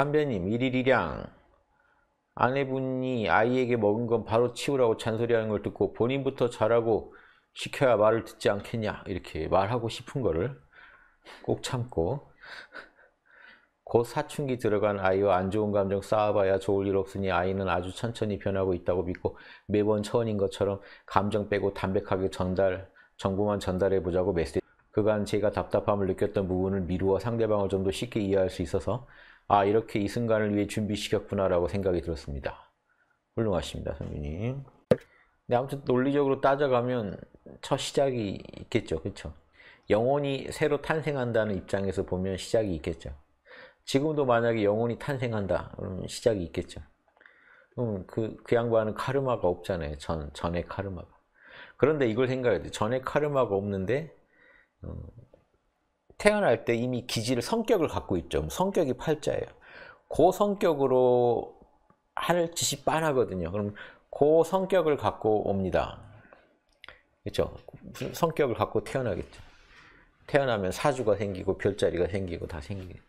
삼배님 일일이량 아내분이 아이에게 먹은 건 바로 치우라고 잔소리하는 걸 듣고 본인부터 잘하고 시켜야 말을 듣지 않겠냐 이렇게 말하고 싶은 거를 꼭 참고 곧 사춘기 들어간 아이와 안 좋은 감정 쌓아봐야 좋을 일 없으니 아이는 아주 천천히 변하고 있다고 믿고 매번 처인 것처럼 감정 빼고 담백하게 전달 정보만 전달해 보자고 메시지 그간 제가 답답함을 느꼈던 부분을 미루어 상대방을 좀 더 쉽게 이해할 수 있어서 아 이렇게 이 순간을 위해 준비시켰구나라고 생각이 들었습니다. 훌륭하십니다, 선배님. 근 아무튼 논리적으로 따져가면 첫 시작이 있겠죠, 그렇죠? 영혼이 새로 탄생한다는 입장에서 보면 시작이 있겠죠. 지금도 만약에 영혼이 탄생한다, 그러면 시작이 있겠죠. 그럼 그, 그 양반은 카르마가 없잖아요. 전, 전의 카르마가. 그런데 이걸 생각해야 돼. 전의 카르마가 없는데, 음, 태어날 때 이미 기질 성격을 갖고 있죠. 뭐 성격이 팔자예요. 고그 성격으로 할 짓이 빤하거든요. 그럼 고그 성격을 갖고 옵니다. 그렇죠? 성격을 갖고 태어나겠죠. 태어나면 사주가 생기고 별자리가 생기고 다 생기게.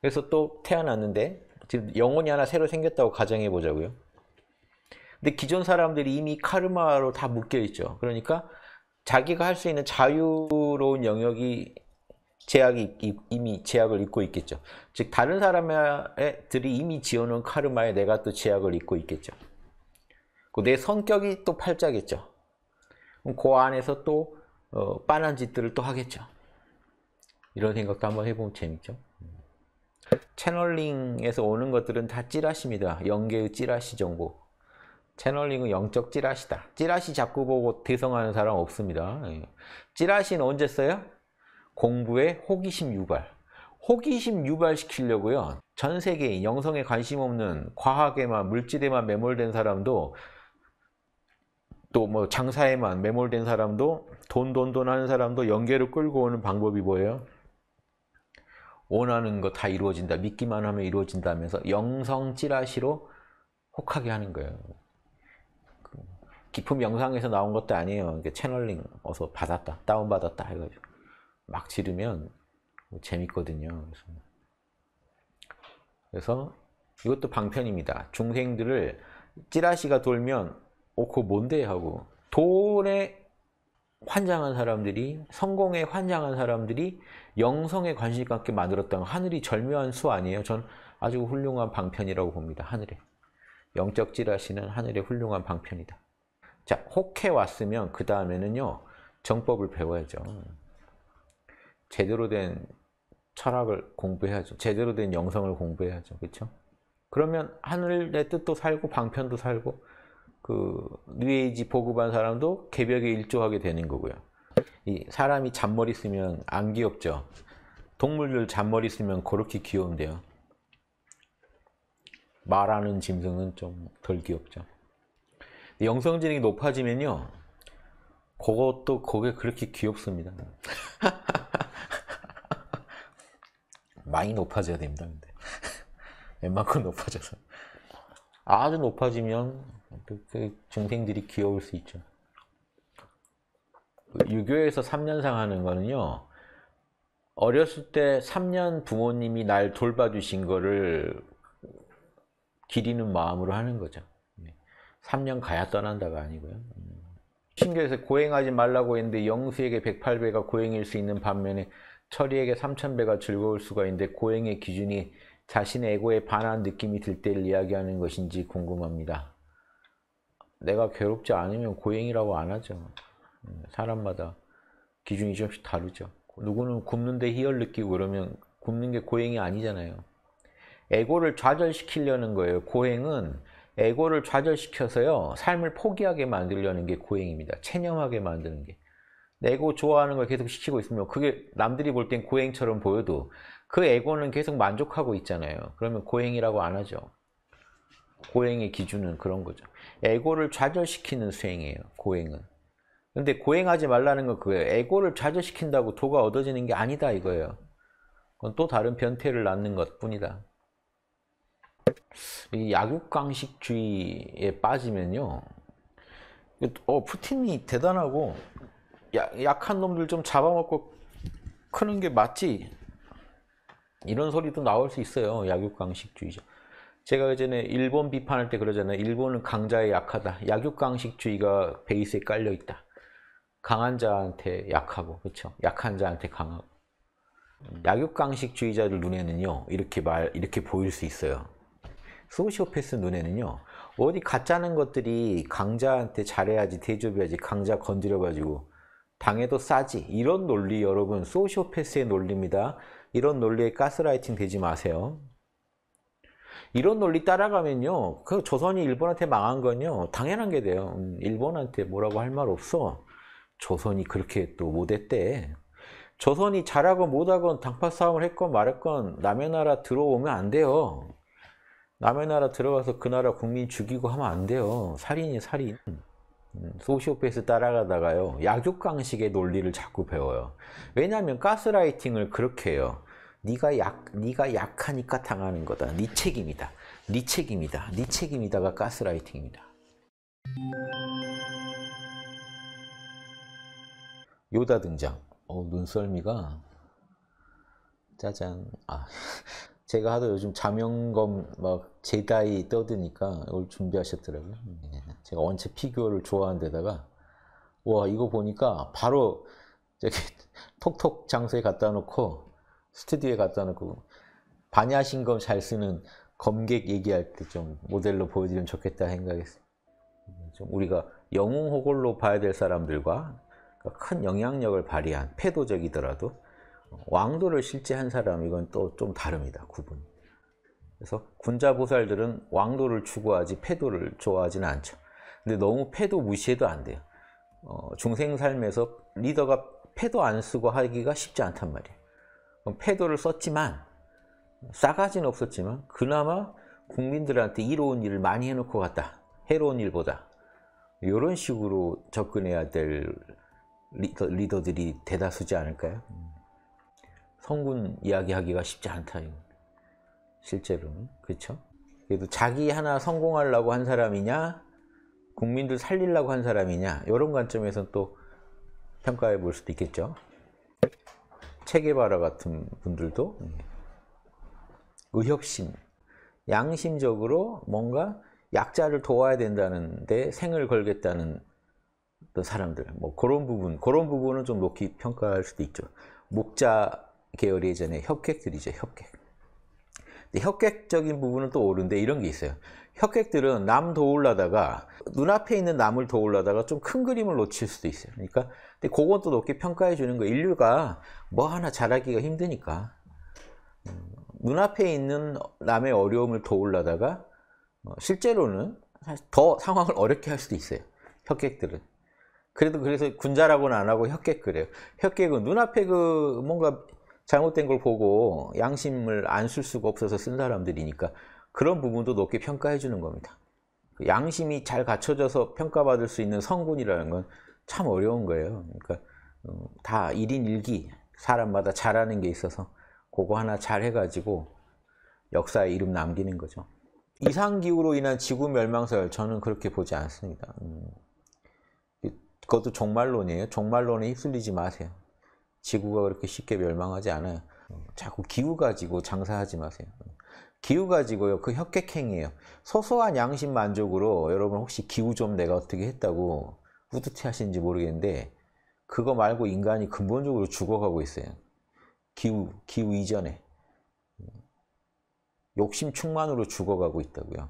그래서 또 태어났는데 지금 영혼이 하나 새로 생겼다고 가정해 보자고요. 근데 기존 사람들이 이미 카르마로 다 묶여 있죠. 그러니까 자기가 할 수 있는 자유로운 영역이 제약이 이미 제약을 입고 있겠죠. 즉 다른 사람들이 이미 지어놓은 카르마에 내가 또 제약을 입고 있겠죠. 내 성격이 또 팔자겠죠. 그 안에서 또 어, 빤한 짓들을 또 하겠죠. 이런 생각도 한번 해보면 재밌죠. 채널링에서 오는 것들은 다 찌라시입니다. 영계의 찌라시 정보. 채널링은 영적 찌라시다. 찌라시 자꾸 보고 대성하는 사람 없습니다. 예. 찌라시는 언제 써요? 공부에 호기심 유발. 호기심 유발시키려고요. 전 세계인, 영성에 관심 없는 과학에만, 물질에만 매몰된 사람도 또 뭐 장사에만 매몰된 사람도 돈, 돈, 돈 하는 사람도 연계를 끌고 오는 방법이 뭐예요? 원하는 거 다 이루어진다. 믿기만 하면 이루어진다면서 영성 찌라시로 혹하게 하는 거예요. 그 깊은 영상에서 나온 것도 아니에요. 채널링 어서 받았다, 다운받았다 해가지고. 막 지르면 뭐 재밌거든요. 그래서 이것도 방편입니다. 중생들을 찌라시가 돌면 오, 어, 그거 뭔데? 하고 돈에 환장한 사람들이 성공에 환장한 사람들이 영성에 관심 갖게 만들었다 하늘이 절묘한 수 아니에요? 전 아주 훌륭한 방편이라고 봅니다. 하늘에. 영적 찌라시는 하늘의 훌륭한 방편이다. 자, 혹해 왔으면 그 다음에는요. 정법을 배워야죠. 제대로 된 철학을 공부해야죠. 제대로 된 영성을 공부해야죠. 그렇죠? 그러면 하늘의 뜻도 살고 방편도 살고 그 뉴에이지 보급한 사람도 개벽에 일조하게 되는 거고요. 이 사람이 잔머리 쓰면 안 귀엽죠. 동물들 잔머리 쓰면 그렇게 귀여운데요. 말하는 짐승은 좀 덜 귀엽죠. 영성 지능이 높아지면요. 그것도 그게 그렇게 귀엽습니다. 많이 높아져야 됩니다. 근데 웬만큼 높아져서 아주 높아지면 그, 그 중생들이 귀여울 수 있죠. 그 유교에서 3년상 하는 거는요. 어렸을 때 3년 부모님이 날 돌봐주신 거를 기리는 마음으로 하는 거죠. 3년 가야 떠난다가 아니고요. 음. 신교에서 고행하지 말라고 했는데 영수에게 108배가 고행일 수 있는 반면에 철이에게 삼천배가 즐거울 수가 있는데 고행의 기준이 자신의 에고에 반한 느낌이 들 때를 이야기하는 것인지 궁금합니다. 내가 괴롭지 않으면 고행이라고 안 하죠. 음, 사람마다 기준이 조금씩 다르죠. 누구는 굶는데 희열 느끼고 그러면 굶는게 고행이 아니잖아요. 에고를 좌절시키려는 거예요. 고행은 에고를 좌절시켜서요. 삶을 포기하게 만들려는 게 고행입니다. 체념하게 만드는 게. 에고 좋아하는 걸 계속 시키고 있으면 그게 남들이 볼 땐 고행처럼 보여도 그 에고는 계속 만족하고 있잖아요. 그러면 고행이라고 안 하죠. 고행의 기준은 그런 거죠. 에고를 좌절시키는 수행이에요. 고행은. 근데 고행하지 말라는 건 그거예요. 에고를 좌절시킨다고 도가 얻어지는 게 아니다 이거예요. 그건 또 다른 변태를 낳는 것뿐이다. 이 약육강식주의에 빠지면요. 어, 푸틴이 대단하고 약한 놈들 좀 잡아먹고 크는 게 맞지 이런 소리도 나올 수 있어요 약육강식주의죠 제가 예전에 일본 비판할 때 그러잖아요 일본은 강자에 약하다 약육강식주의가 베이스에 깔려 있다 강한 자한테 약하고 그렇죠 약한 자한테 강하고 약육강식주의자들 눈에는요 이렇게 말 이렇게 보일 수 있어요 소시오패스 눈에는요 어디 가짜는 것들이 강자한테 잘해야지 대접해야지 강자 건드려가지고 당해도 싸지 이런 논리 여러분 소시오패스의 논리입니다. 이런 논리에 가스라이팅 되지 마세요. 이런 논리 따라가면요. 그 조선이 일본한테 망한 건요. 당연한 게 돼요. 음, 일본한테 뭐라고 할 말 없어. 조선이 그렇게 또 못했대. 조선이 잘하고 못하건 당파 싸움을 했건 말했건 남의 나라 들어오면 안 돼요. 남의 나라 들어가서 그 나라 국민 죽이고 하면 안 돼요. 살인이 살인. 음, 소시오패스 따라가다가요 약육강식의 논리를 자꾸 배워요 왜냐하면 가스라이팅을 그렇게 해요 네가 약 네가 약하니까 당하는 거다 네 책임이다 네 책임이다 네 책임이다가 가스라이팅입니다 요다 등장 어 눈썰미가 짜잔 아 제가 하도 요즘 자명검 막 제다이 떠드니까 이걸 준비하셨더라고요. 예. 제가 원체 피규어를 좋아하는 데다가 와 이거 보니까 바로 저기 톡톡 장소에 갖다 놓고 스튜디오에 갖다 놓고 반야신검 잘 쓰는 검객 얘기할 때 좀 모델로 보여드리면 좋겠다 생각했어요. 음, 좀 우리가 영웅호걸로 봐야 될 사람들과 그러니까 큰 영향력을 발휘한 패도적이더라도 왕도를 실제 한 사람 이건 또 좀 다릅니다. 구분. 그래서 군자 보살들은 왕도를 추구하지 패도를 좋아하지는 않죠. 근데 너무 패도 무시해도 안 돼요. 어, 중생 삶에서 리더가 패도 안 쓰고 하기가 쉽지 않단 말이에요. 패도를 썼지만 싸가지는 없었지만 그나마 국민들한테 이로운 일을 많이 해놓고 갔다. 해로운 일보다. 이런 식으로 접근해야 될 리더, 리더들이 대다수지 않을까요? 음. 성군 이야기하기가 쉽지 않다. 이거. 실제로는. 그렇죠? 그래도 자기 하나 성공하려고 한 사람이냐 국민들 살리려고 한 사람이냐 이런 관점에서 또 평가해 볼 수도 있겠죠. 체계바라 같은 분들도 예. 의협심, 양심적으로 뭔가 약자를 도와야 된다는데 생을 걸겠다는 사람들, 뭐 그런 부분, 그런 부분은 좀 높이 평가할 수도 있죠. 목자 계열이 예전에 협객들이죠. 협객. 협객적인 부분은 또 오른데 이런 게 있어요. 협객들은 남 도우려다가 눈앞에 있는 남을 도우려다가 좀 큰 그림을 놓칠 수도 있어요. 그러니까 근데 그건 또 높게 평가해 주는 거. 인류가 뭐 하나 잘하기가 힘드니까 음, 눈앞에 있는 남의 어려움을 도우려다가 어, 실제로는 더 상황을 어렵게 할 수도 있어요. 협객들은. 그래도 그래서 군자라고는 안 하고 협객 그래요. 협객은 눈앞에 그 뭔가 잘못된 걸 보고 양심을 안 쓸 수가 없어서 쓴 사람들이니까 그런 부분도 높게 평가해 주는 겁니다. 양심이 잘 갖춰져서 평가받을 수 있는 성군이라는 건 참 어려운 거예요. 그러니까 음, 다 1인 1기 사람마다 잘하는 게 있어서 그거 하나 잘 해가지고 역사에 이름 남기는 거죠. 이상기후로 인한 지구 멸망설 저는 그렇게 보지 않습니다. 음, 그것도 종말론이에요. 종말론에 휩쓸리지 마세요. 지구가 그렇게 쉽게 멸망하지 않아요. 자꾸 기후 가지고 장사하지 마세요. 기후 가지고요. 그 협객행위예요. 소소한 양심 만족으로 여러분 혹시 기후 좀 내가 어떻게 했다고 뿌듯해 하시는지 모르겠는데 그거 말고 인간이 근본적으로 죽어가고 있어요. 기후, 기후 이전에. 욕심 충만으로 죽어가고 있다고요.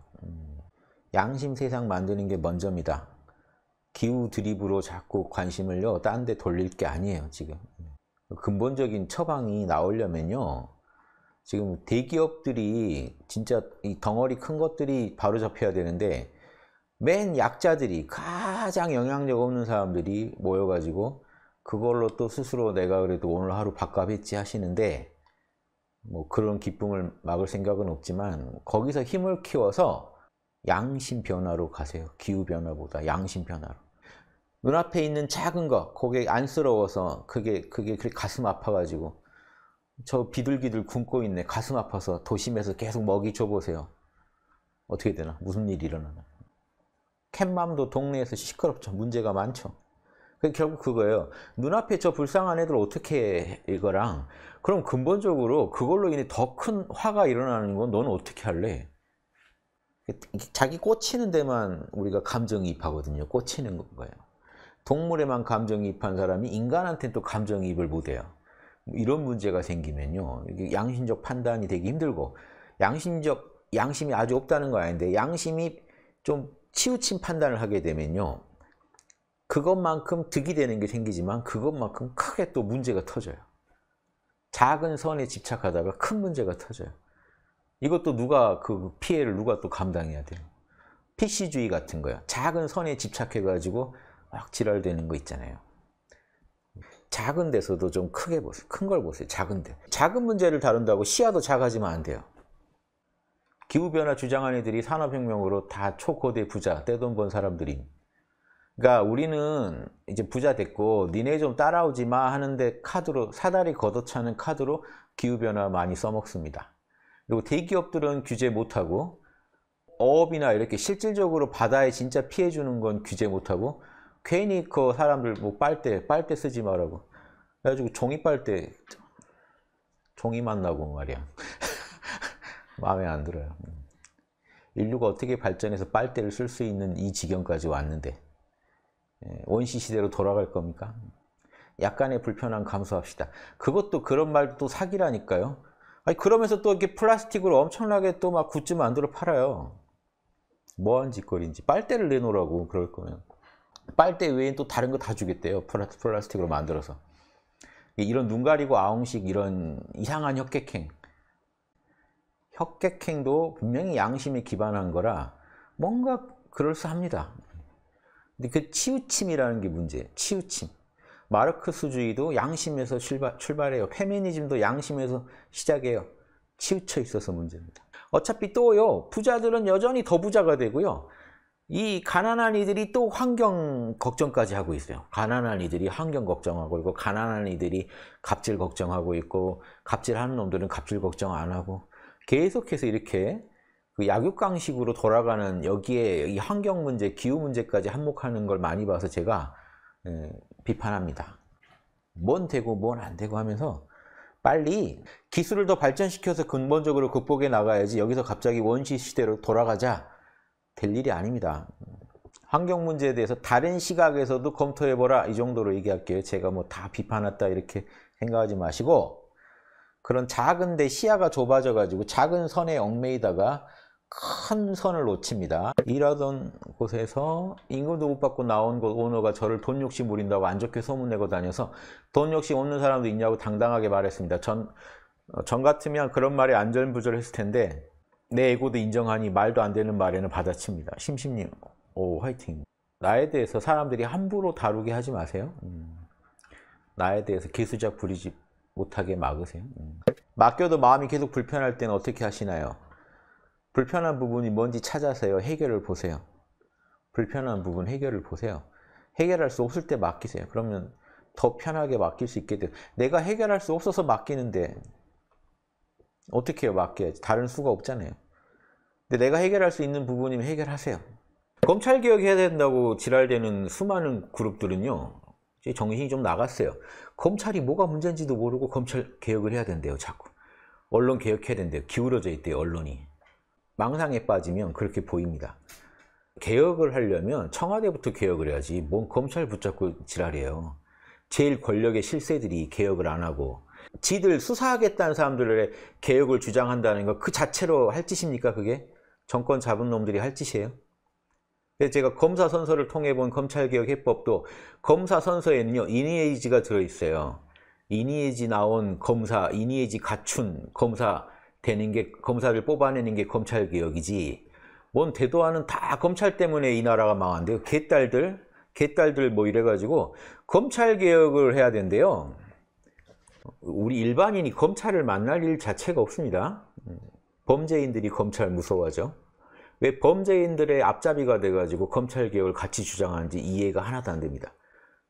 양심 세상 만드는 게 먼저입니다. 기후 드립으로 자꾸 관심을요, 딴 데 돌릴 게 아니에요, 지금. 근본적인 처방이 나오려면요. 지금 대기업들이 진짜 이 덩어리 큰 것들이 바로 잡혀야 되는데 맨 약자들이 가장 영향력 없는 사람들이 모여가지고 그걸로 또 스스로 내가 그래도 오늘 하루 밥값 했지 하시는데 뭐 그런 기쁨을 막을 생각은 없지만 거기서 힘을 키워서 양심 변화로 가세요. 기후 변화보다 양심 변화로. 눈앞에 있는 작은 거, 그게 안쓰러워서 그게 그게 그렇게 가슴 아파가지고 저 비둘기들 굶고 있네. 가슴 아파서 도심에서 계속 먹이 줘보세요. 어떻게 되나? 무슨 일이 일어나나? 캣맘도 동네에서 시끄럽죠. 문제가 많죠. 그 결국 그거예요. 눈앞에 저 불쌍한 애들 어떻게 해? 이거랑 그럼 근본적으로 그걸로 인해 더 큰 화가 일어나는 건 너는 어떻게 할래? 자기 꽂히는 데만 우리가 감정이입하거든요. 꽂히는 거예요. 동물에만 감정이입한 사람이 인간한테는 또 감정이입을 못해요. 이런 문제가 생기면요. 양심적 판단이 되기 힘들고 양심적 양심이 아주 없다는 거 아닌데 양심이 좀 치우친 판단을 하게 되면요. 그것만큼 득이 되는 게 생기지만 그것만큼 크게 또 문제가 터져요. 작은 선에 집착하다가 큰 문제가 터져요. 이것도 누가 그 피해를 누가 또 감당해야 돼요. PC주의 같은 거야. 작은 선에 집착해가지고 막 지랄되는 거 있잖아요. 작은 데서도 좀 크게 보세요. 큰 걸 보세요. 작은 데. 작은 문제를 다룬다고 시야도 작아지면 안 돼요. 기후변화 주장하는 애들이 산업혁명으로 다 초고대 부자, 떼돈 번 사람들이. 그러니까 우리는 이제 부자 됐고 니네 좀 따라오지 마 하는데 카드로 사다리 걷어차는 카드로 기후변화 많이 써먹습니다. 그리고 대기업들은 규제 못하고 어업이나 이렇게 실질적으로 바다에 진짜 피해주는 건 규제 못하고 괜히 그 사람들 뭐 빨대 빨대 쓰지 말라고 그래가지고 종이 빨대 종이만 나고 말이야 마음에 안 들어요 음. 인류가 어떻게 발전해서 빨대를 쓸 수 있는 이 지경까지 왔는데 예, 원시 시대로 돌아갈 겁니까? 약간의 불편함 감수합시다. 그것도 그런 말도 사기라니까요. 아니 그러면서 또 이렇게 플라스틱으로 엄청나게 또막 굿즈 만들어 팔아요. 뭐한 짓거리인지 빨대를 내놓으라고 그럴 거면 빨대 외엔 또 다른 거 다 주겠대요. 플라스틱으로 만들어서. 이런 눈 가리고 아웅식 이런 이상한 협객행. 협객행도 분명히 양심에 기반한 거라 뭔가 그럴싸합니다. 근데 그 치우침이라는 게 문제예요. 치우침. 마르크스주의도 양심에서 출발, 출발해요. 페미니즘도 양심에서 시작해요. 치우쳐 있어서 문제입니다. 어차피 또요, 부자들은 여전히 더 부자가 되고요. 이 가난한 이들이 또 환경 걱정까지 하고 있어요. 가난한 이들이 환경 걱정하고 있고 가난한 이들이 갑질 걱정하고 있고 갑질하는 놈들은 갑질 걱정 안 하고 계속해서 이렇게 그 약육강식으로 돌아가는 여기에 이 환경 문제, 기후 문제까지 한몫하는 걸 많이 봐서 제가 비판합니다. 뭔 되고 뭔 안 되고 하면서 빨리 기술을 더 발전시켜서 근본적으로 극복해 나가야지 여기서 갑자기 원시 시대로 돌아가자 될 일이 아닙니다. 환경 문제에 대해서 다른 시각에서도 검토해보라 이 정도로 얘기할게요. 제가 뭐 다 비판했다 이렇게 생각하지 마시고 그런 작은데 시야가 좁아져가지고 작은 선에 얽매이다가 큰 선을 놓칩니다. 일하던 곳에서 임금도 못 받고 나온 곳 오너가 저를 돈 욕심 부린다고 안 좋게 소문내고 다녀서 돈 욕심 없는 사람도 있냐고 당당하게 말했습니다. 전, 어, 전 같으면 그런 말이 안절부절했을 텐데 내 에고도 인정하니 말도 안 되는 말에는 받아칩니다. 심심님, 오 화이팅. 나에 대해서 사람들이 함부로 다루게 하지 마세요. 음. 나에 대해서 기수작 부리지 못하게 막으세요. 음. 맡겨도 마음이 계속 불편할 때는 어떻게 하시나요? 불편한 부분이 뭔지 찾아서요. 해결을 보세요. 불편한 부분 해결을 보세요. 해결할 수 없을 때 맡기세요. 그러면 더 편하게 맡길 수 있게 돼요. 내가 해결할 수 없어서 맡기는데 어떻게 해요? 맡겨야지. 다른 수가 없잖아요. 근데 내가 해결할 수 있는 부분이면 해결하세요. 검찰 개혁해야 된다고 지랄되는 수많은 그룹들은요. 정신이 좀 나갔어요. 검찰이 뭐가 문제인지도 모르고 검찰 개혁을 해야 된대요. 자꾸. 언론 개혁해야 된대요. 기울어져 있대요. 언론이. 망상에 빠지면 그렇게 보입니다. 개혁을 하려면 청와대부터 개혁을 해야지 뭔 검찰 붙잡고 지랄이에요. 제일 권력의 실세들이 개혁을 안 하고 지들 수사하겠다는 사람들의 개혁을 주장한다는 거 그 자체로 할 짓입니까 그게? 정권 잡은 놈들이 할 짓이에요? 근데 제가 검사 선서를 통해 본 검찰개혁 해법도 검사 선서에는요 이니에이지가 들어있어요. 이니에이지 나온 검사, 이니에이지 갖춘 검사 되는 게 검사를 뽑아내는 게 검찰개혁이지 뭔 대도하는 다 검찰 때문에 이 나라가 망한대요. 개딸들, 개딸들 뭐 이래가지고 검찰개혁을 해야 된대요. 우리 일반인이 검찰을 만날 일 자체가 없습니다. 음, 범죄인들이 검찰 무서워하죠. 왜 범죄인들의 앞잡이가 돼가지고 검찰개혁을 같이 주장하는지 이해가 하나도 안 됩니다.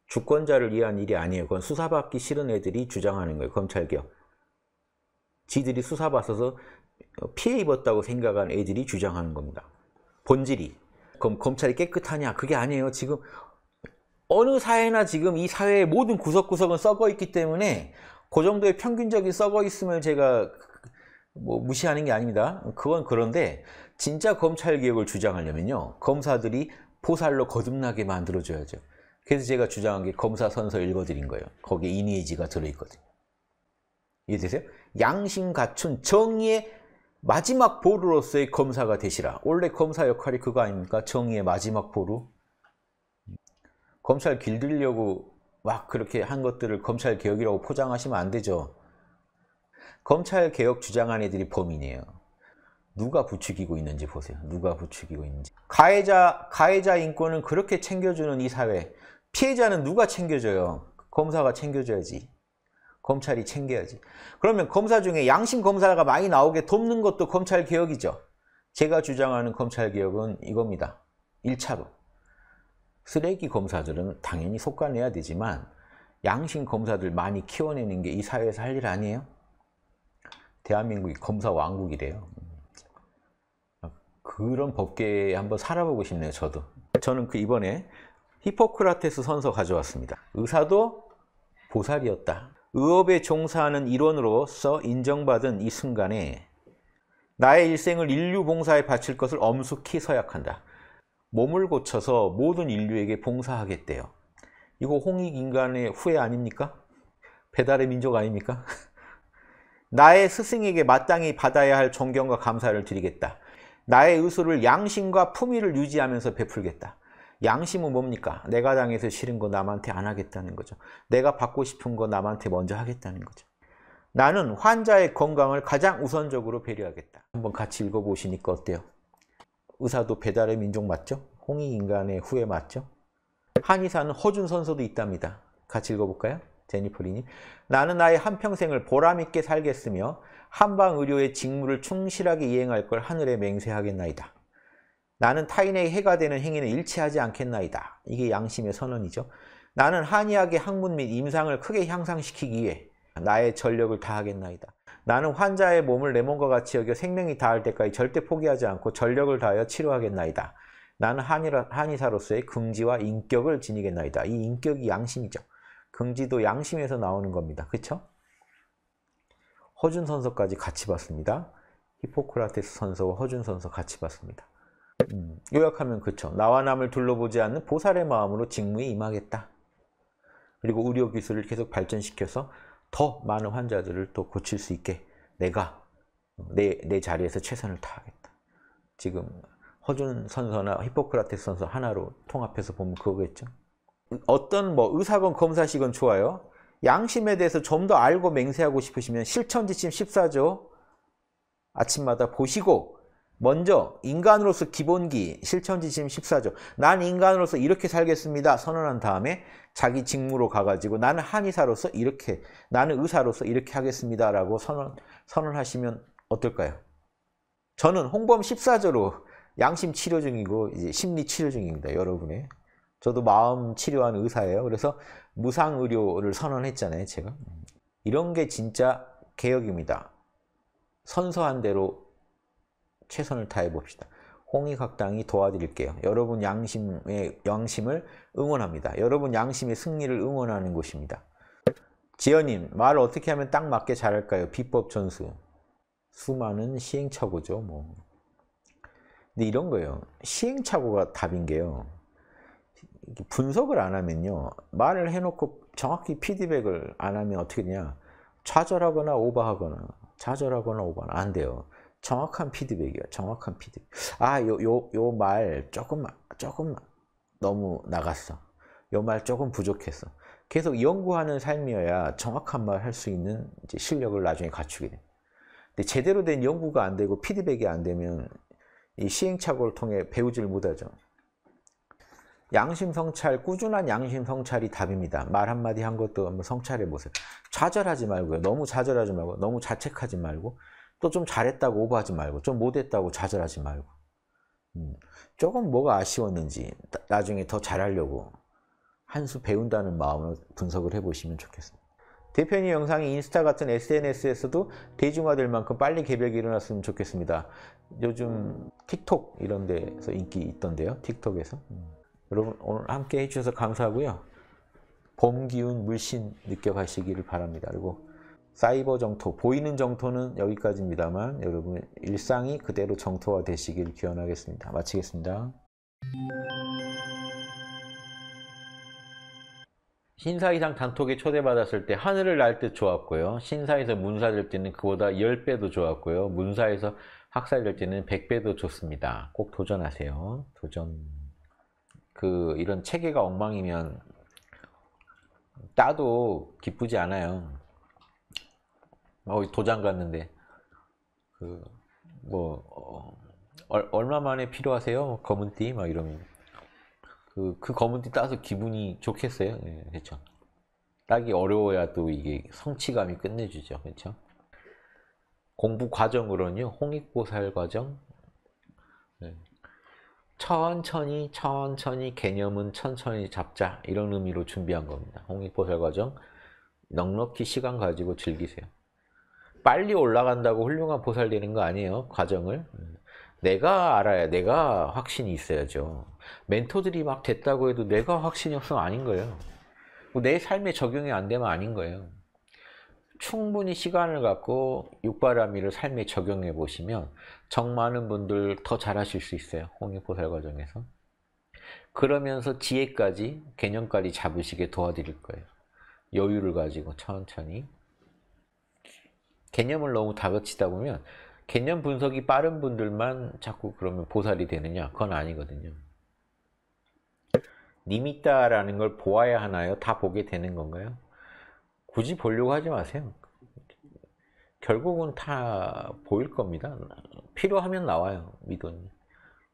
주권자를 위한 일이 아니에요. 그건 수사받기 싫은 애들이 주장하는 거예요. 검찰개혁. 지들이 수사받아서 피해 입었다고 생각하는 애들이 주장하는 겁니다. 본질이. 그럼 검찰이 깨끗하냐? 그게 아니에요. 지금 어느 사회나 지금 이 사회의 모든 구석구석은 썩어 있기 때문에 그 정도의 평균적인 썩어 있음을 제가 뭐 무시하는 게 아닙니다. 그건 그런데 진짜 검찰 개혁을 주장하려면요. 검사들이 보살로 거듭나게 만들어줘야죠. 그래서 제가 주장한 게 검사 선서 읽어드린 거예요. 거기에 이니에지가 들어있거든요. 이해되세요? 양심 갖춘 정의의 마지막 보루로서의 검사가 되시라. 원래 검사 역할이 그거 아닙니까? 정의의 마지막 보루. 검찰 길들려고 막 그렇게 한 것들을 검찰 개혁이라고 포장하시면 안 되죠. 검찰 개혁 주장한 애들이 범인이에요. 누가 부추기고 있는지 보세요. 누가 부추기고 있는지. 가해자, 가해자 인권은 그렇게 챙겨주는 이 사회. 피해자는 누가 챙겨줘요? 검사가 챙겨줘야지. 검찰이 챙겨야지. 그러면 검사 중에 양심 검사가 많이 나오게 돕는 것도 검찰 개혁이죠. 제가 주장하는 검찰 개혁은 이겁니다. 1차로. 쓰레기 검사들은 당연히 속가내야 되지만 양심 검사들 많이 키워내는 게 이 사회에서 할 일 아니에요? 대한민국이 검사 왕국이래요. 그런 법계에 한번 살아보고 싶네요, 저도. 저는 그 이번에 히포크라테스 선서 가져왔습니다. 의사도 보살이었다. 의업에 종사하는 일원으로서 인정받은 이 순간에 나의 일생을 인류 봉사에 바칠 것을 엄숙히 서약한다. 몸을 고쳐서 모든 인류에게 봉사하겠대요. 이거 홍익인간의 후회 아닙니까? 배달의 민족 아닙니까? 나의 스승에게 마땅히 받아야 할 존경과 감사를 드리겠다. 나의 의술을 양심과 품위를 유지하면서 베풀겠다. 양심은 뭡니까? 내가 당해서 싫은 거 남한테 안 하겠다는 거죠. 내가 받고 싶은 거 남한테 먼저 하겠다는 거죠. 나는 환자의 건강을 가장 우선적으로 배려하겠다. 한번 같이 읽어보시니까 어때요? 의사도 배달의 민족 맞죠? 홍익 인간의 후예 맞죠? 한의사는 허준 선서도 있답니다. 같이 읽어볼까요? 제니퍼리님. 나는 나의 한평생을 보람있게 살겠으며 한방의료의 직무를 충실하게 이행할 걸 하늘에 맹세하겠나이다. 나는 타인의 해가 되는 행위는 일치하지 않겠나이다. 이게 양심의 선언이죠. 나는 한의학의 학문 및 임상을 크게 향상시키기 위해 나의 전력을 다하겠나이다. 나는 환자의 몸을 내 몸과 같이 여겨 생명이 닿을 때까지 절대 포기하지 않고 전력을 다하여 치료하겠나이다. 나는 한의라, 한의사로서의 긍지와 인격을 지니겠나이다. 이 인격이 양심이죠. 긍지도 양심에서 나오는 겁니다. 그렇죠? 허준 선서까지 같이 봤습니다. 히포크라테스 선서와 허준 선서 같이 봤습니다. 음, 요약하면 그쵸. 나와 남을 둘러보지 않는 보살의 마음으로 직무에 임하겠다. 그리고 의료기술을 계속 발전시켜서 더 많은 환자들을 또 고칠 수 있게 내가 내, 내 자리에서 최선을 다하겠다. 지금 허준 선서나 히포크라테스 선서 하나로 통합해서 보면 그거겠죠. 어떤 뭐 의사건 검사식은 좋아요. 양심에 대해서 좀 더 알고 맹세하고 싶으시면 실천지침 14조 아침마다 보시고 먼저 인간으로서 기본기 실천지침 14조 난 인간으로서 이렇게 살겠습니다 선언한 다음에 자기 직무로 가가지고 나는 한의사로서 이렇게 나는 의사로서 이렇게 하겠습니다 라고 선언, 선언하시면 어떨까요? 저는 홍범 14조로 양심 치료 중이고 이제 심리 치료 중입니다 여러분의 저도 마음 치료한 의사예요 그래서 무상의료를 선언했잖아요 제가 이런 게 진짜 개혁입니다 선서한 대로 최선을 다해 봅시다. 홍익학당이 도와드릴게요. 여러분 양심의 양심을 응원합니다. 여러분 양심의 승리를 응원하는 곳입니다. 지연님, 말 어떻게 하면 딱 맞게 잘할까요? 비법 전수. 수많은 시행착오죠, 뭐. 근데 이런 거예요. 시행착오가 답인 게요. 분석을 안 하면요. 말을 해놓고 정확히 피드백을 안 하면 어떻게 되냐. 좌절하거나 오버하거나 좌절하거나 오버는 안 돼요. 정확한 피드백이요. 정확한 피드백. 아, 요, 요, 요 말 조금, 조금 너무 나갔어. 요 말 조금 부족했어. 계속 연구하는 삶이어야 정확한 말 할 수 있는 실력을 나중에 갖추게 돼. 근데 제대로 된 연구가 안 되고 피드백이 안 되면 이 시행착오를 통해 배우질 못하죠. 양심 성찰, 꾸준한 양심 성찰이 답입니다. 말 한마디 한 것도 한번 성찰해 보세요. 좌절하지 말고요. 너무 좌절하지 말고, 너무 자책하지 말고, 또좀 잘했다고 오버하지 말고 좀 못했다고 좌절하지 말고 음, 조금 뭐가 아쉬웠는지 나중에 더 잘하려고 한 수 배운다는 마음으로 분석을 해보시면 좋겠습니다. 대표님 영상이 인스타 같은 SNS에서도 대중화될 만큼 빨리 개벽이 일어났으면 좋겠습니다. 요즘 틱톡 이런 데서 인기 있던데요. 틱톡에서. 음. 여러분 오늘 함께 해주셔서 감사하고요. 봄 기운 물씬 느껴가시기를 바랍니다. 그리고 사이버 정토, 보이는 정토는 여기까지입니다만 여러분 일상이 그대로 정토화 되시길 기원하겠습니다. 마치겠습니다. 신사 이상 단톡에 초대받았을 때 하늘을 날 듯 좋았고요. 신사에서 문사 될 때는 그보다 10배도 좋았고요. 문사에서 학사 될 때는 100배도 좋습니다. 꼭 도전하세요. 도전. 그 이런 체계가 엉망이면 따도 기쁘지 않아요. 어, 도장 갔는데 그뭐 어, 얼마 만에 필요하세요? 뭐, 검은 띠막 이러면 그, 그 검은 띠 따서 기분이 좋겠어요. 네, 그렇죠. 따기 어려워야 또 이게 성취감이 끝내주죠. 그렇죠? 공부 과정으로는요. 홍익보살 과정. 네. 천천히 천천히 개념은 천천히 잡자 이런 의미로 준비한 겁니다. 홍익보살 과정 넉넉히 시간 가지고 즐기세요. 빨리 올라간다고 훌륭한 보살 되는 거 아니에요. 과정을. 내가 알아야 내가 확신이 있어야죠. 멘토들이 막 됐다고 해도 내가 확신이 없으면 아닌 거예요. 내 삶에 적용이 안 되면 아닌 거예요. 충분히 시간을 갖고 육바라미를 삶에 적용해 보시면 정 많은 분들 더 잘하실 수 있어요. 홍익보살 과정에서. 그러면서 지혜까지 개념까지 잡으시게 도와드릴 거예요. 여유를 가지고 천천히. 개념을 너무 다그치다 보면 개념 분석이 빠른 분들만 자꾸 그러면 보살이 되느냐? 그건 아니거든요. 니미따라는 걸 보아야 하나요? 다 보게 되는 건가요? 굳이 보려고 하지 마세요. 결국은 다 보일 겁니다. 필요하면 나와요, 미도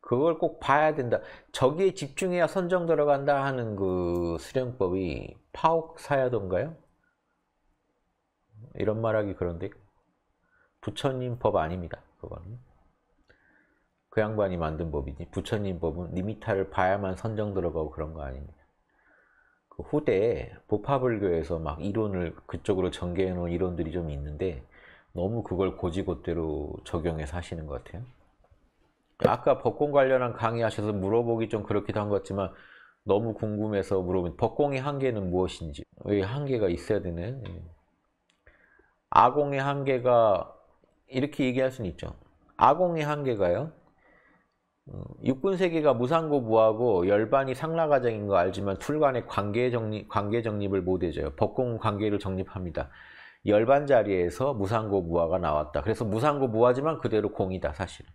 그걸 꼭 봐야 된다. 저기에 집중해야 선정 들어간다 하는 그 수련법이 파옥사야던가요? 이런 말하기 그런데 부처님 법 아닙니다. 그거는. 그 양반이 만든 법이지. 부처님 법은 니미타를 봐야만 선정 들어가고 그런 거 아닙니다. 그 후대에 보파불교에서 막 이론을 그쪽으로 전개해 놓은 이론들이 좀 있는데 너무 그걸 고지고대로 적용해서 하시는 것 같아요. 아까 법공 관련한 강의하셔서 물어보기 좀 그렇기도 한 것 같지만 너무 궁금해서 물어본 보 법공의 한계는 무엇인지 왜 한계가 있어야 되는 예. 아공의 한계가 이렇게 얘기할 수는 있죠. 아공의 한계가요. 어, 육군 세계가 무상고부하고 열반이 상라가정인 거 알지만 툴간의 관계 정립 관계 정립을 못 해줘요. 법공 관계를 정립합니다. 열반 자리에서 무상고부화가 나왔다. 그래서 무상고부화지만 그대로 공이다 사실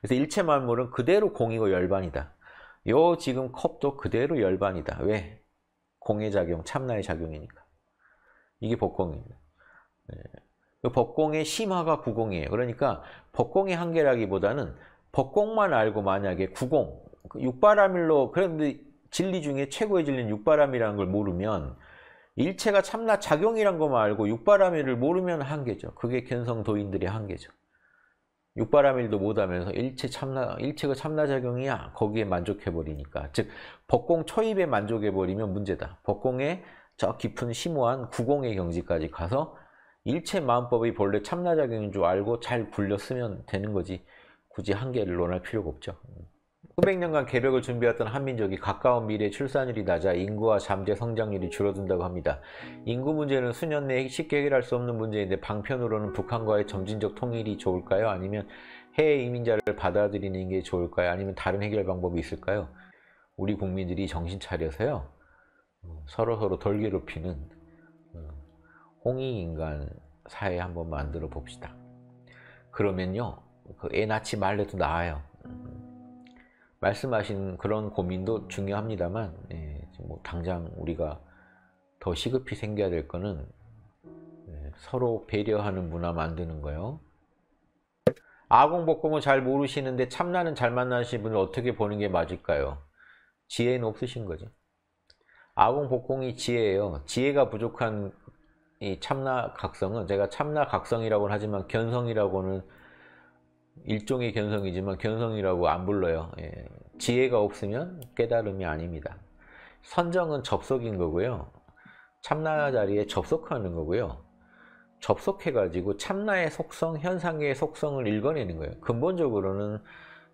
그래서 일체 만물은 그대로 공이고 열반이다. 요 지금 컵도 그대로 열반이다. 왜? 공의 작용, 참나의 작용이니까. 이게 복공입니다. 네. 그 법공의 심화가 구공이에요. 그러니까 법공의 한계라기보다는 법공만 알고 만약에 구공, 그 육바람일로 그런데 진리 중에 최고의 진리는 육바람이라는 걸 모르면 일체가 참나 작용이란 것만 알고 육바람일을 모르면 한계죠. 그게 견성도인들의 한계죠. 육바람일도 못하면서 일체 참나 일체가 참나 작용이야 거기에 만족해 버리니까 즉 법공 초입에 만족해 버리면 문제다. 법공의 저 깊은 심오한 구공의 경지까지 가서 일체 마음법이 본래 참나작용인 줄 알고 잘굴렸으면 되는 거지 굳이 한계를 논할 필요가 없죠. 9 0 0 년간 개벽을 준비했던 한민족이 가까운 미래에 출산율이 낮아 인구와 잠재 성장률이 줄어든다고 합니다. 인구 문제는 수년 내에 쉽게 해결할 수 없는 문제인데 방편으로는 북한과의 점진적 통일이 좋을까요? 아니면 해외 이민자를 받아들이는 게 좋을까요? 아니면 다른 해결 방법이 있을까요? 우리 국민들이 정신 차려서요. 서로 서로 덜 괴롭히는 홍익인간 사회 한번 만들어 봅시다. 그러면요. 그애 낳지 말래도 나아요. 말씀하신 그런 고민도 중요합니다만 예, 뭐 당장 우리가 더 시급히 생겨야 될 거는 예, 서로 배려하는 문화 만드는 거요. 아공복공을 잘 모르시는데 참나는 잘 만나신 분을 어떻게 보는 게 맞을까요? 지혜는 없으신 거죠. 아공복공이 지혜예요. 지혜가 부족한 이 참나각성은 제가 참나각성이라고는 하지만 견성이라고는 일종의 견성이지만 견성이라고 안 불러요. 예. 지혜가 없으면 깨달음이 아닙니다. 선정은 접속인 거고요. 참나 자리에 접속하는 거고요. 접속해가지고 참나의 속성, 현상계의 속성을 읽어내는 거예요. 근본적으로는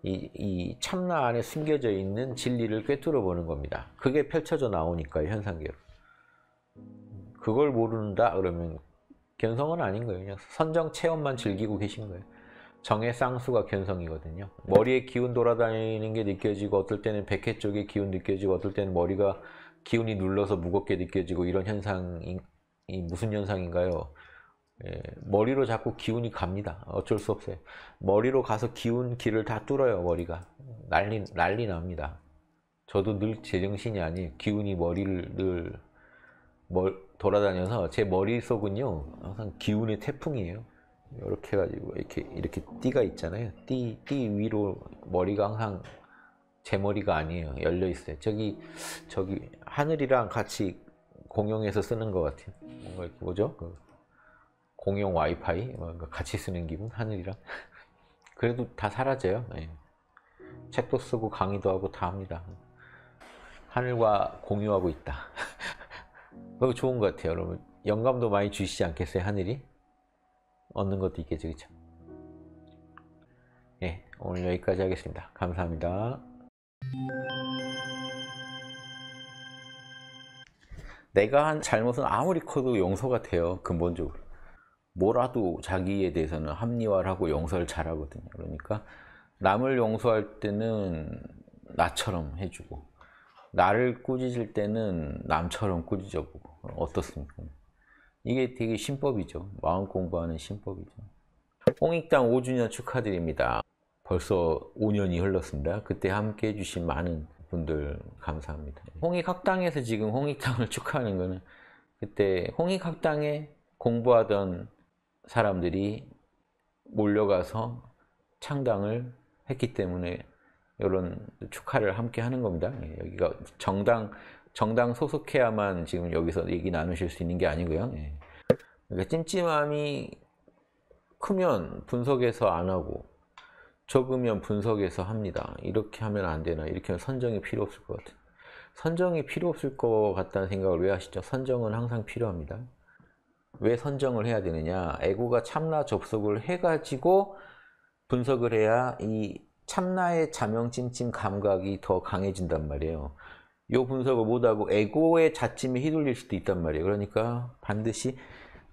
이, 이 참나 안에 숨겨져 있는 진리를 꿰뚫어 보는 겁니다. 그게 펼쳐져 나오니까 현상계로. 그걸 모른다 그러면 견성은 아닌 거예요. 그냥 선정 체험만 즐기고 계신 거예요. 정의 쌍수가 견성이거든요. 머리에 기운 돌아다니는 게 느껴지고 어떨 때는 백해 쪽에 기운 느껴지고 어떨 때는 머리가 기운이 눌러서 무겁게 느껴지고 이런 현상이 무슨 현상인가요? 예, 머리로 자꾸 기운이 갑니다. 어쩔 수 없어요. 머리로 가서 기운 길을 다 뚫어요. 머리가 난리 난리 납니다. 저도 늘 제정신이 아니에요. 기운이 머리를 늘 멀, 돌아다녀서 제 머릿속은요 항상 기운의 태풍이에요 이렇게 해 가지고 이렇게 이렇게 띠가 있잖아요 띠, 띠 위로 머리가 항상 제 머리가 아니에요 열려 있어요 저기 저기 하늘이랑 같이 공용해서 쓰는 것 같아요 뭔가 이렇게 뭐죠 그 공용 와이파이 뭔가 같이 쓰는 기분 하늘이랑 그래도 다 사라져요 예. 책도 쓰고 강의도 하고 다 합니다 하늘과 공유하고 있다 그거 좋은 것 같아요 여러분 영감도 많이 주시지 않겠어요 하늘이? 얻는 것도 있겠죠 그쵸? 예, 오늘 여기까지 하겠습니다 감사합니다 내가 한 잘못은 아무리 커도 용서가 돼요 근본적으로 뭐라도 자기에 대해서는 합리화를 하고 용서를 잘 하거든요 그러니까 남을 용서할 때는 나처럼 해주고 나를 꾸짖을 때는 남처럼 꾸짖어 보고 어떻습니까? 이게 되게 신법이죠. 마음 공부하는 신법이죠. 홍익당 5주년 축하드립니다. 벌써 5년이 흘렀습니다. 그때 함께 해주신 많은 분들 감사합니다. 홍익학당에서 지금 홍익당을 축하하는 거는 그때 홍익학당에 공부하던 사람들이 몰려가서 창당을 했기 때문에 이런 축하를 함께 하는 겁니다. 예, 여기가 정당 정당 소속해야만 지금 여기서 얘기 나누실 수 있는 게 아니고요. 예. 그러니까 찜찜함이 크면 분석에서 안 하고 적으면 분석에서 합니다. 이렇게 하면 안 되나 이렇게 하면 선정이 필요 없을 것 같아요. 선정이 필요 없을 것 같다는 생각을 왜 하시죠? 선정은 항상 필요합니다. 왜 선정을 해야 되느냐? 에고가 참나 접속을 해가지고 분석을 해야 이 참나의 자명찜찜 감각이 더 강해진단 말이에요. 요 분석을 못하고 에고의 자침에 휘둘릴 수도 있단 말이에요. 그러니까 반드시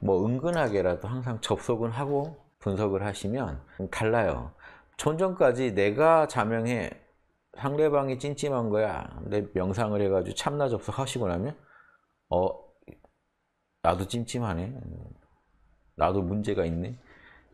뭐 은근하게라도 항상 접속은 하고 분석을 하시면 달라요. 전전까지 내가 자명해 상대방이 찜찜한 거야. 내 명상을 해가지고 참나 접속하시고 나면 어 나도 찜찜하네. 나도 문제가 있네.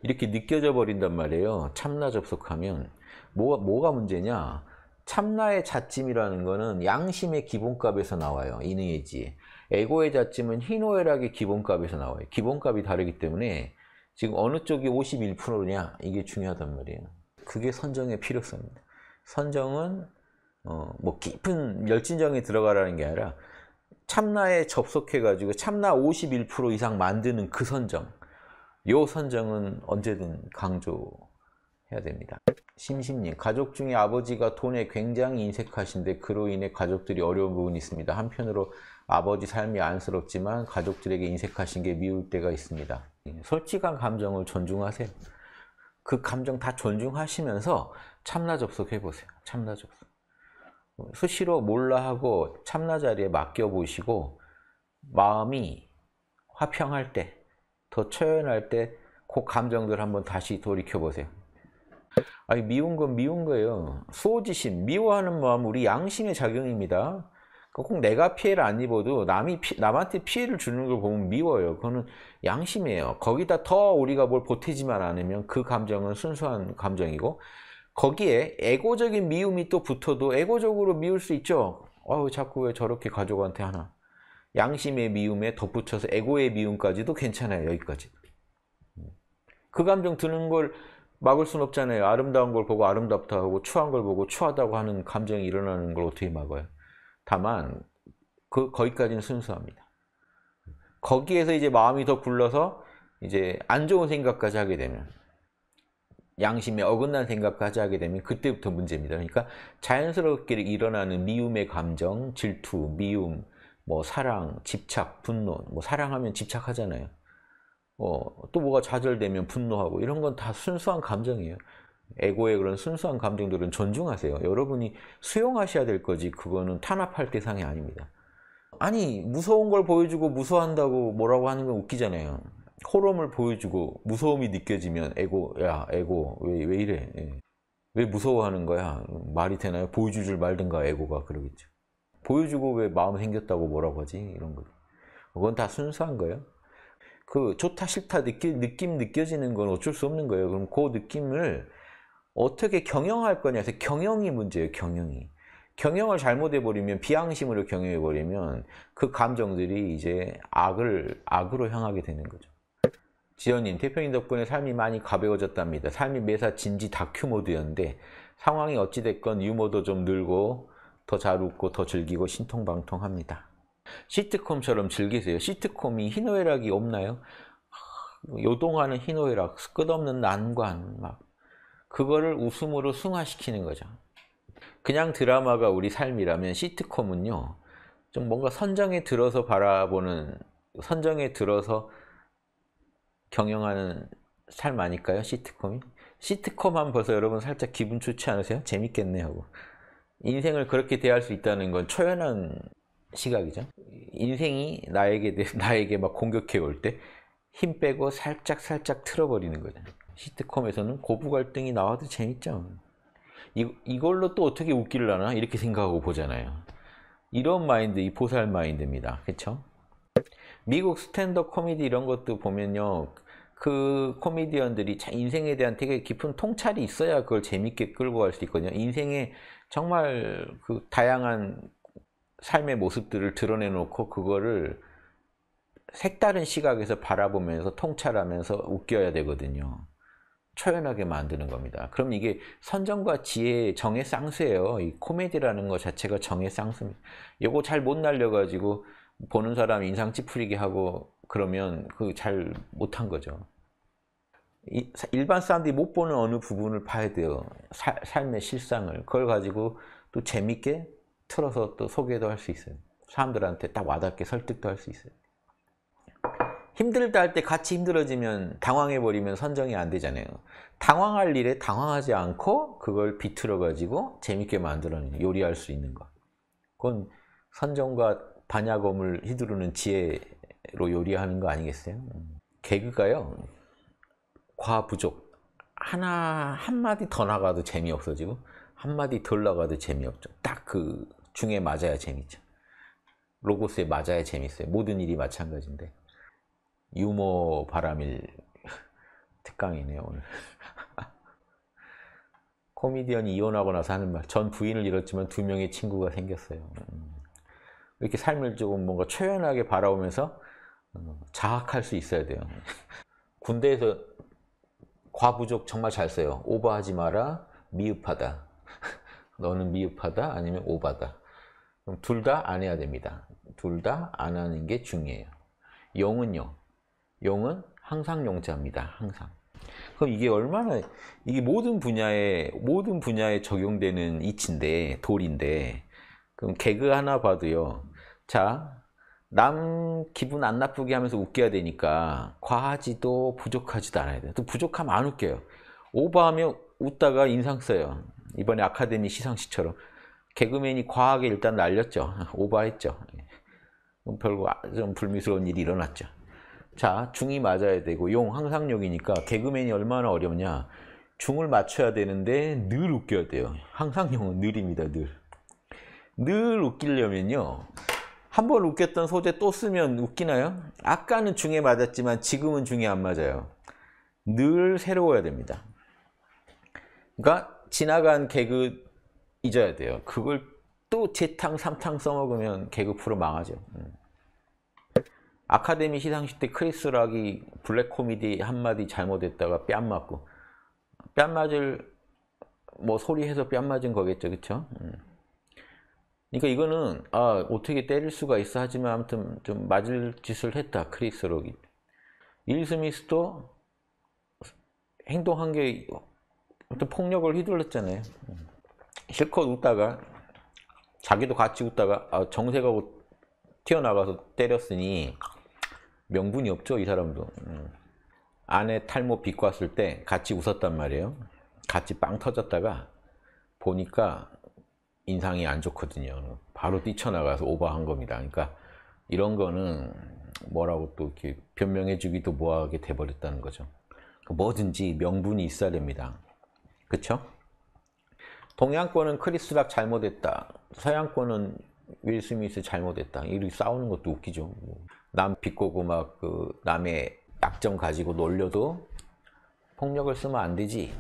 이렇게 느껴져 버린단 말이에요. 참나 접속하면 뭐가, 뭐가 문제냐? 참나의 자찜이라는 거는 양심의 기본값에서 나와요. 이능이지. 에고의 자찜은 희노애락의 기본값에서 나와요. 기본값이 다르기 때문에 지금 어느 쪽이 51%냐 이게 중요하단 말이에요. 그게 선정의 필요성입니다. 선정은 어, 뭐 깊은 열진정에 들어가라는 게 아니라 참나에 접속해가지고 참나 51% 이상 만드는 그 선정 요 선정은 언제든 강조 해야 됩니다. 심심님, 가족 중에 아버지가 돈에 굉장히 인색하신데 그로 인해 가족들이 어려운 부분이 있습니다. 한편으로 아버지 삶이 안쓰럽지만 가족들에게 인색하신 게 미울 때가 있습니다. 솔직한 감정을 존중하세요. 그 감정 다 존중하시면서 참나 접속해보세요. 참나 접속. 수시로 몰라 하고 참나 자리에 맡겨보시고 마음이 화평할 때, 더 처연할 때 그 감정들 한번 다시 돌이켜보세요. 아니 미운 건 미운 거예요. 수호지심, 미워하는 마음 우리 양심의 작용입니다. 그 꼭 내가 피해를 안 입어도 남이 피, 남한테 피해를 주는 걸 보면 미워요. 그거는 양심이에요. 거기다 더 우리가 뭘 보태지만 않으면 그 감정은 순수한 감정이고 거기에 에고적인 미움이 또 붙어도 에고적으로 미울 수 있죠. 아유 자꾸 왜 저렇게 가족한테 하나. 양심의 미움에 덧붙여서 에고의 미움까지도 괜찮아요. 여기까지. 음. 그 감정 드는 걸 막을 순 없잖아요. 아름다운 걸 보고 아름답다 하고 추한 걸 보고 추하다고 하는 감정이 일어나는 걸 어떻게 막어요? 다만 그 거기까지는 순수합니다. 거기에서 이제 마음이 더 굴러서 이제 안 좋은 생각까지 하게 되면 양심에 어긋난 생각까지 하게 되면 그때부터 문제입니다. 그러니까 자연스럽게 일어나는 미움의 감정, 질투, 미움, 뭐 사랑, 집착, 분노, 뭐 사랑하면 집착하잖아요. 어, 또 뭐가 좌절되면 분노하고 이런 건 다 순수한 감정이에요. 에고의 그런 순수한 감정들은 존중하세요. 여러분이 수용하셔야 될 거지 그거는 탄압할 대상이 아닙니다. 아니 무서운 걸 보여주고 무서워한다고 뭐라고 하는 건 웃기잖아요. 호럼을 보여주고 무서움이 느껴지면 에고 야 에고 왜, 왜 이래 예. 왜 무서워하는 거야 말이 되나요? 보여줄 줄 말든가 에고가 그러겠죠. 보여주고 왜 마음 생겼다고 뭐라고 하지 이런 거. 그건 다 순수한 거예요. 그 좋다 싫다 느낄 느낌 느껴지는 건 어쩔 수 없는 거예요. 그럼 그 느낌을 어떻게 경영할 거냐 해서 경영이 문제예요. 경영이. 경영을 잘못해 버리면 비양심으로 경영해 버리면 그 감정들이 이제 악을 악으로 향하게 되는 거죠. 지연님 대표님 덕분에 삶이 많이 가벼워졌답니다. 삶이 매사 진지 다큐 모드였는데 상황이 어찌됐건 유머도 좀 늘고 더 잘 웃고 더 즐기고 신통방통합니다. 시트콤처럼 즐기세요. 시트콤이 희노애락이 없나요? 아, 뭐 요동하는 희노애락, 끝없는 난관 막 그거를 웃음으로 승화시키는 거죠. 그냥 드라마가 우리 삶이라면 시트콤은요. 좀 뭔가 선정에 들어서 바라보는 선정에 들어서 경영하는 삶 아닐까요? 시트콤이? 시트콤 한번 보세요. 여러분 살짝 기분 좋지 않으세요? 재밌겠네 하고 인생을 그렇게 대할 수 있다는 건 초연한 시각이죠. 인생이 나에게 나에게 막 공격해 올 때 힘 빼고 살짝 살짝 틀어버리는 거죠. 시트콤에서는 고부 갈등이 나와도 재밌죠. 이, 이걸로 또 어떻게 웃기를 하나 이렇게 생각하고 보잖아요. 이런 마인드, 이 보살 마인드입니다. 그렇죠? 미국 스탠더 코미디 이런 것도 보면요. 그 코미디언들이 인생에 대한 되게 깊은 통찰이 있어야 그걸 재밌게 끌고 갈 수 있거든요. 인생에 정말 그 다양한 삶의 모습들을 드러내놓고 그거를 색다른 시각에서 바라보면서 통찰하면서 웃겨야 되거든요. 초연하게 만드는 겁니다. 그럼 이게 선정과 지혜의 정의 쌍수예요. 이 코미디라는 것 자체가 정의 쌍수입니다. 요거 잘 못 날려가지고 보는 사람 인상 찌푸리게 하고 그러면 그 잘 못한 거죠. 일반 사람들이 못 보는 어느 부분을 봐야 돼요. 사, 삶의 실상을. 그걸 가지고 또 재밌게 틀어서 또 소개도 할 수 있어요. 사람들한테 딱 와닿게 설득도 할 수 있어요. 힘들다 할 때 같이 힘들어지면 당황해버리면 선정이 안 되잖아요. 당황할 일에 당황하지 않고 그걸 비틀어가지고 재밌게 만들어내는 요리할 수 있는 거. 그건 선정과 반야검을 휘두르는 지혜로 요리하는 거 아니겠어요? 개그가요. 과부족. 하나 한마디 더 나가도 재미없어지고 한마디 덜 나가도 재미없죠. 딱 그 중에 맞아야 재밌죠. 로고스에 맞아야 재밌어요. 모든 일이 마찬가지인데. 유머 바람일 특강이네요, 오늘. 코미디언이 이혼하고 나서 하는 말. 전 부인을 잃었지만 두 명의 친구가 생겼어요. 음. 이렇게 삶을 조금 뭔가 초연하게 바라보면서 음, 자학할 수 있어야 돼요. 군대에서 과부족 정말 잘 써요. 오버하지 마라, 미흡하다. 너는 미흡하다 아니면 오바다. 그럼 둘 다 안 해야 됩니다. 둘 다 안 하는 게 중요해요. 용은요. 용은 항상 용자입니다. 항상. 그럼 이게 얼마나 이게 모든 분야에 모든 분야에 적용되는 이치인데 돌인데 그럼 개그 하나 봐도요. 자, 남 기분 안 나쁘게 하면서 웃겨야 되니까 과하지도 부족하지도 않아야 돼요. 또 부족하면 안 웃겨요. 오버하면 웃다가 인상 써요. 이번에 아카데미 시상식처럼 개그맨이 과하게 일단 날렸죠. 오버했죠. 별거 예. 아, 좀 불미스러운 일이 일어났죠. 자, 중이 맞아야 되고 용 항상용이니까 개그맨이 얼마나 어렵냐. 중을 맞춰야 되는데 늘 웃겨야 돼요. 항상용은 늘입니다. 늘. 늘 웃기려면요. 한 번 웃겼던 소재 또 쓰면 웃기나요? 아까는 중에 맞았지만 지금은 중에 안 맞아요. 늘 새로워야 됩니다. 그러니까 지나간 개그 잊어야 돼요. 그걸 또 재탕 삼탕 써먹으면 개그 프로 망하죠. 음. 아카데미 시상식 때 크리스 락이 블랙 코미디 한마디 잘못했다가 뺨 맞고 뺨 맞을 뭐 소리해서 뺨 맞은 거겠죠 그쵸? 음. 그러니까 이거는 아 어떻게 때릴 수가 있어 하지만 아무튼 좀 맞을 짓을 했다 크리스 록이 일 스미스도 행동한 게 어떤 폭력을 휘둘렀잖아요. 실컷 웃다가 자기도 같이 웃다가 아, 정세가 튀어나가서 때렸으니 명분이 없죠 이 사람도 음. 아내 탈모 비꼬았을 때 같이 웃었단 말이에요 같이 빵 터졌다가 보니까 인상이 안 좋거든요 바로 뛰쳐나가서 오버한 겁니다 그러니까 이런 거는 뭐라고 또 이렇게 변명해 주기도 뭐하게 돼버렸다는 거죠 그 뭐든지 명분이 있어야 됩니다 그쵸? 동양권은 크리스 락 잘못했다. 서양권은 윌 스미스 잘못했다. 이리 싸우는 것도 웃기죠. 뭐. 남 비꼬고 막그 남의 약점 가지고 놀려도 폭력을 쓰면 안 되지.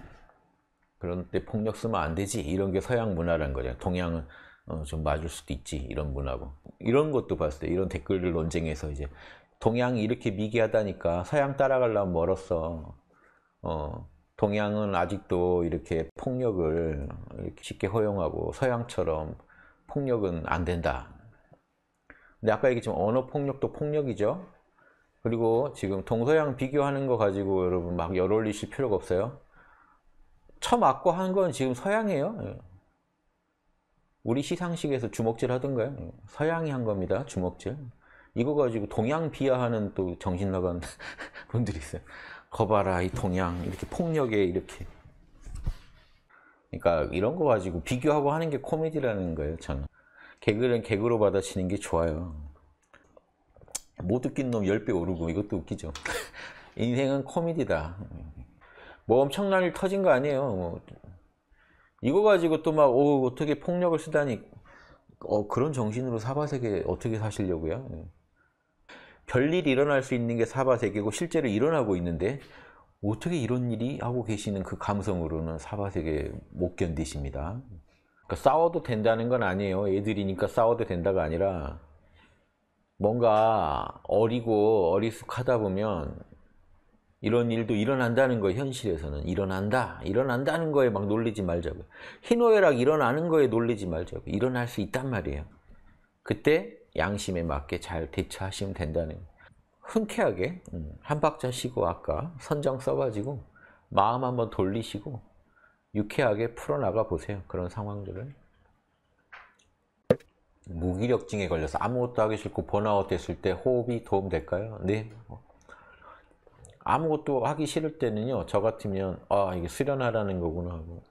그런데 폭력 쓰면 안 되지. 이런 게 서양 문화라 거죠. 동양은 어, 좀 맞을 수도 있지. 이런 문화고. 이런 것도 봤을 때 이런 댓글을 논쟁해서 이제 동양이 이렇게 미개하다니까 서양 따라가려면 멀었어. 어, 동양은 아직도 이렇게 폭력을 이렇게 쉽게 허용하고 서양처럼 폭력은 안 된다. 근데 아까 얘기했지만 언어 폭력도 폭력이죠. 그리고 지금 동서양 비교하는 거 가지고 여러분 막 열 올리실 필요가 없어요. 처맞고 한 건 지금 서양이에요. 예. 우리 시상식에서 주먹질 하던가요? 예. 서양이 한 겁니다. 주먹질. 이거 가지고 동양 비하하는 또 정신 나간 분들이 있어요. 거봐라 이 동양 이렇게 폭력에 이렇게 그러니까 이런 거 가지고 비교하고 하는 게 코미디라는 거예요 저는 개그는 개그로 받아치는 게 좋아요 못 웃긴 놈 10배 오르고 이것도 웃기죠 인생은 코미디다 뭐 엄청난 일 터진 거 아니에요 뭐. 이거 가지고 또막 어, 어떻게 폭력을 쓰다니 어, 그런 정신으로 사바세계 어떻게 사시려고요 별일이 일어날 수 있는 게 사바세계고 실제로 일어나고 있는데 어떻게 이런 일이 하고 계시는 그 감성으로는 사바세계 못 견디십니다. 그러니까 싸워도 된다는 건 아니에요. 애들이니까 싸워도 된다가 아니라 뭔가 어리고 어리숙하다 보면 이런 일도 일어난다는 거 현실에서는 일어난다 일어난다는 거에 막 놀리지 말자고요 흰오해락 일어나는 거에 놀리지 말자고요 일어날 수 있단 말이에요 그때 양심에 맞게 잘 대처하시면 된다는 흔쾌하게 음, 한 박자 쉬고 아까 선정 써가지고 마음 한번 돌리시고 유쾌하게 풀어나가 보세요. 그런 상황들을. 무기력증에 걸려서 아무것도 하기 싫고 번아웃 됐을 때 호흡이 도움될까요? 네. 아무것도 하기 싫을 때는요. 저 같으면 아 이게 수련하라는 거구나 하고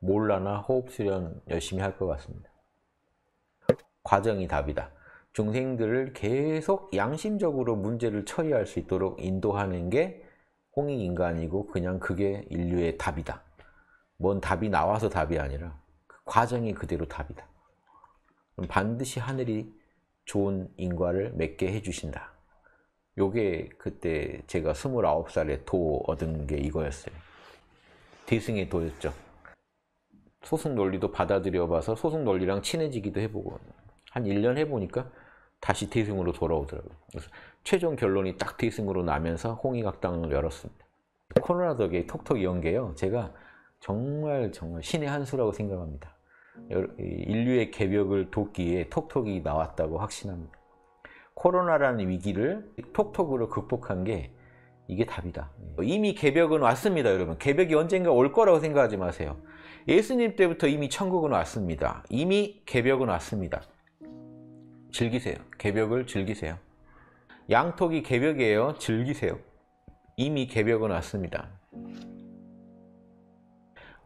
몰라나 호흡 수련 열심히 할 것 같습니다. 과정이 답이다. 중생들을 계속 양심적으로 문제를 처리할 수 있도록 인도하는 게 홍익인간이고 그냥 그게 인류의 답이다. 뭔 답이 나와서 답이 아니라 그 과정이 그대로 답이다. 반드시 하늘이 좋은 인과를 맺게 해주신다. 요게 그때 제가 29살에 도 얻은 게 이거였어요. 대승의 도였죠. 소승 논리도 받아들여봐서 소승 논리랑 친해지기도 해보고 한 1년 해보니까 다시 티승으로 돌아오더라고요. 그래서 최종 결론이 딱티승으로 나면서 홍익학당을 열었습니다. 코로나 덕에 톡톡 이연게요 제가 정말 정말 신의 한 수라고 생각합니다. 인류의 개벽을 돕기에 톡톡이 나왔다고 확신합니다. 코로나라는 위기를 톡톡으로 극복한 게 이게 답이다. 이미 개벽은 왔습니다, 여러분. 개벽이 언젠가 올 거라고 생각하지 마세요. 예수님 때부터 이미 천국은 왔습니다. 이미 개벽은 왔습니다. 즐기세요. 개벽을 즐기세요. 양톡이 개벽이에요. 즐기세요. 이미 개벽은 왔습니다.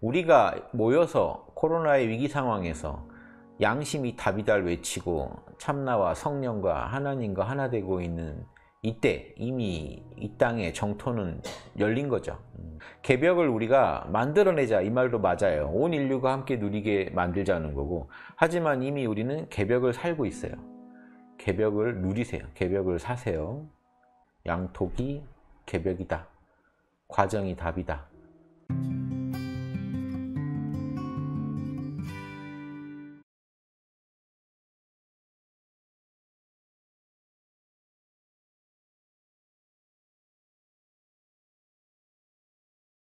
우리가 모여서 코로나의 위기 상황에서 양심이 다비달 외치고 참나와 성령과 하나님과 하나 되고 있는 이때 이미 이 땅의 정토는 열린 거죠. 개벽을 우리가 만들어내자 이 말도 맞아요. 온 인류가 함께 누리게 만들자는 거고 하지만 이미 우리는 개벽을 살고 있어요. 개벽을 누리세요. 개벽을 사세요. 양톡이 개벽이다. 과정이 답이다.